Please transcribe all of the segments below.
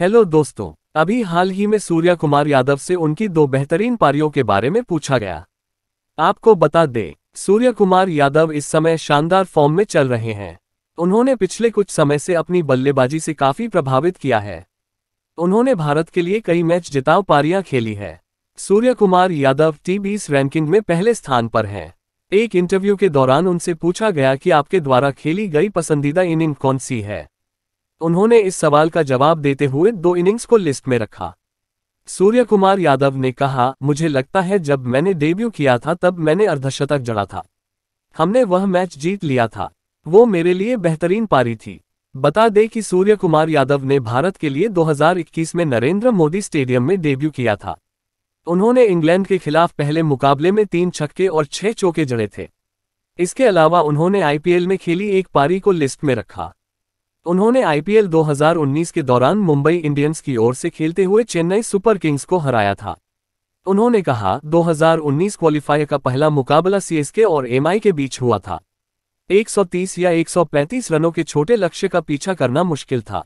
hello दोस्तों अभी हाल ही में सूर्या कुमार यादव से उनकी दो बेहतरीन पारियों के बारे में पूछा गया आपको बता दें सूर्य कुमार यादव इस समय शानदार फॉर्म में चल रहे हैं उन्होंने पिछले कुछ समय से अपनी बल्लेबाजी से काफी प्रभावित किया है उन्होंने भारत के लिए कई मैच जिताव पारियां खेली है सूर्य कुमार यादव टी बीस रैंकिंग में पहले स्थान पर हैं एक इंटरव्यू के दौरान उनसे पूछा गया कि आपके द्वारा खेली गई पसंदीदा इनिंग कौन सी है उन्होंने इस सवाल का जवाब देते हुए दो इनिंग्स को लिस्ट में रखा सूर्य कुमार यादव ने कहा मुझे लगता है जब मैंने डेब्यू किया था तब मैंने अर्धशतक जड़ा था हमने वह मैच जीत लिया था वो मेरे लिए बेहतरीन पारी थी बता दें कि सूर्य कुमार यादव ने भारत के लिए 2021 में नरेंद्र मोदी स्टेडियम में डेब्यू किया था उन्होंने इंग्लैंड के खिलाफ पहले मुकाबले में तीन छक्के और छह चौके जड़े थे इसके अलावा उन्होंने आईपीएल में खेली एक पारी को लिस्ट में रखा उन्होंने आईपीएल 2019 के दौरान मुंबई इंडियंस की ओर से खेलते हुए चेन्नई सुपर किंग्स को हराया था उन्होंने कहा 2019 क्वालिफायर का पहला मुकाबला सीएसके और एमआई के बीच हुआ था 130 या 135 रनों के छोटे लक्ष्य का पीछा करना मुश्किल था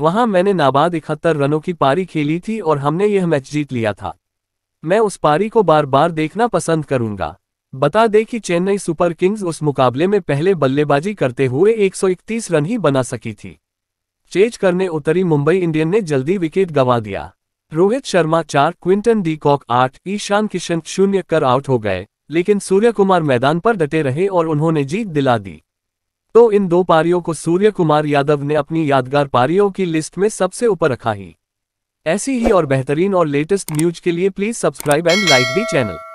वहां मैंने नाबाद इकहत्तर रनों की पारी खेली थी और हमने यह मैच जीत लिया था मैं उस पारी को बार बार देखना पसंद करूंगा बता दें कि चेन्नई सुपर किंग्स उस मुकाबले में पहले बल्लेबाजी करते हुए 131 रन ही बना सकी थी चेज करने उतरी मुंबई इंडियन ने जल्दी विकेट गंवा दिया रोहित शर्मा चार क्विंटन डी कॉक आठ ईशान किशन शून्य कर आउट हो गए लेकिन सूर्य कुमार मैदान पर डटे रहे और उन्होंने जीत दिला दी तो इन दो पारियों को सूर्य कुमार यादव ने अपनी यादगार पारियों की लिस्ट में सबसे ऊपर रखा ही ऐसी ही और बेहतरीन और लेटेस्ट न्यूज के लिए please subscribe and like the channel